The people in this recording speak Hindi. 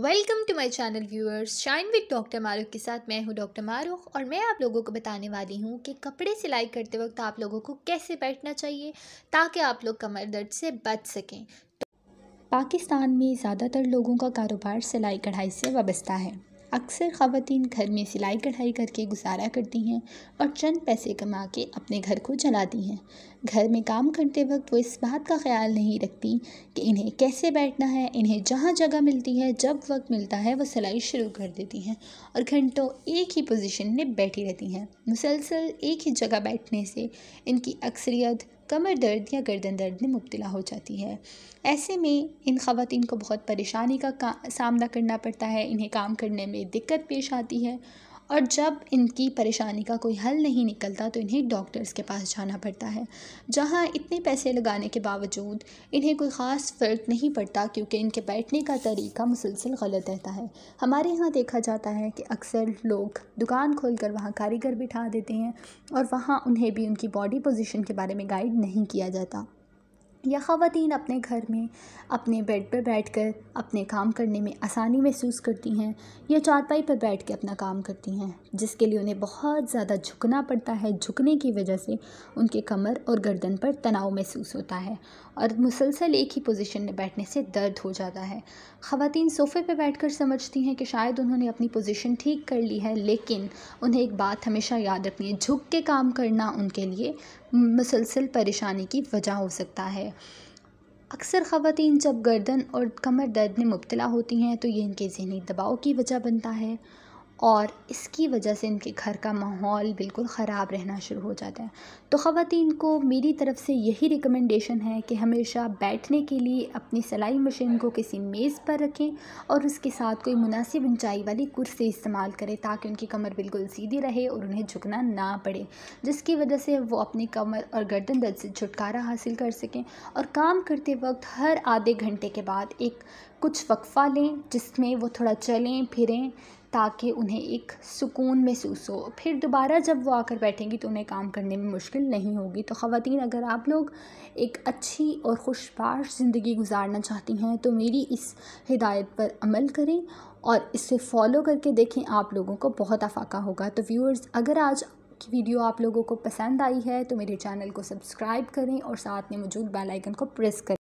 welcome to my channel viewers shine with doctor Marukh के साथ मैं हूं डॉक्टर मारूख और मैं आप लोगों को बताने वाली हूं कि कपड़े सिलाई करते वक्त आप लोगों को कैसे बैठना चाहिए ताकि आप लोग कमर दर्द से बच सकें तो पाकिस्तान में ज़्यादातर लोगों का कारोबार सिलाई कढ़ाई से वाबस्ता है अक्सर ख़वातीन घर में सिलाई कढ़ाई करके गुजारा करती हैं और चंद पैसे कमा के अपने घर को चलाती हैं घर में काम करते वक्त वो इस बात का ख्याल नहीं रखती कि इन्हें कैसे बैठना है इन्हें जहाँ जगह मिलती है जब वक्त मिलता है वो सिलाई शुरू कर देती हैं और घंटों एक ही पोजीशन में बैठी रहती हैं मुसलसल एक ही जगह बैठने से इनकी अक्सरियत कमर दर्द या गर्दन दर्द में मुबतला हो जाती है ऐसे में इन ख़वान को बहुत परेशानी का, का सामना करना पड़ता है इन्हें काम करने में दिक्कत पेश आती है और जब इनकी परेशानी का कोई हल नहीं निकलता तो इन्हें डॉक्टर्स के पास जाना पड़ता है जहाँ इतने पैसे लगाने के बावजूद इन्हें कोई ख़ास फ़र्क नहीं पड़ता क्योंकि इनके बैठने का तरीका मुसलसल गलत रहता है हमारे यहाँ देखा जाता है कि अक्सर लोग दुकान खोल कर वहाँ कारीगर बिठा देते हैं और वहाँ उन्हें भी उनकी बॉडी पोजिशन के बारे में गाइड नहीं किया जाता या ख़वान अपने घर में अपने बेड पर बैठकर अपने काम करने में आसानी महसूस करती हैं या चारपाई पर बैठ के अपना काम करती हैं जिसके लिए उन्हें बहुत ज़्यादा झुकना पड़ता है झुकने की वजह से उनके कमर और गर्दन पर तनाव महसूस होता है और मुसलसल एक ही पोजीशन में बैठने से दर्द हो जाता है ख़वान सोफ़े पर बैठ समझती हैं कि शायद उन्होंने अपनी पोजिशन ठीक कर ली है लेकिन उन्हें एक बात हमेशा याद रखनी है झुक के काम करना उनके लिए मुसलसल परेशानी की वजह हो सकता है अक्सर ख़वान जब गर्दन और कमर दर्द में मुबतला होती हैं तो ये इनके ज़हनी दबाव की वजह बनता है और इसकी वजह से इनके घर का माहौल बिल्कुल ख़राब रहना शुरू हो जाता है तो ख़वान को मेरी तरफ़ से यही रिकमेंडेशन है कि हमेशा बैठने के लिए अपनी सिलाई मशीन को किसी मेज़ पर रखें और उसके साथ कोई मुनासिब ऊंचाई वाली कुर्सी इस्तेमाल करें ताकि उनकी कमर बिल्कुल सीधी रहे और उन्हें झुकना ना पड़े जिसकी वजह से वो अपनी कमर और गर्दन दर्द से छुटकारा हासिल कर सकें और काम करते वक्त हर आधे घंटे के बाद एक कुछ वक्फ़ा लें जिसमें वो थोड़ा चलें फिरें ताकि उन्हें एक सुकून महसूस हो फिर दोबारा जब वो आकर बैठेंगी तो उन्हें काम करने में मुश्किल नहीं होगी तो ख़वातीन अगर आप लोग एक अच्छी और खुशबार ज़िंदगी गुजारना चाहती हैं तो मेरी इस हिदायत पर अमल करें और इसे फॉलो करके देखें आप लोगों को बहुत अफाका होगा तो व्यूअर्स अगर आज की वीडियो आप लोगों को पसंद आई है तो मेरे चैनल को सब्सक्राइब करें और साथ में मौजूद बेल आइकन को प्रेस करें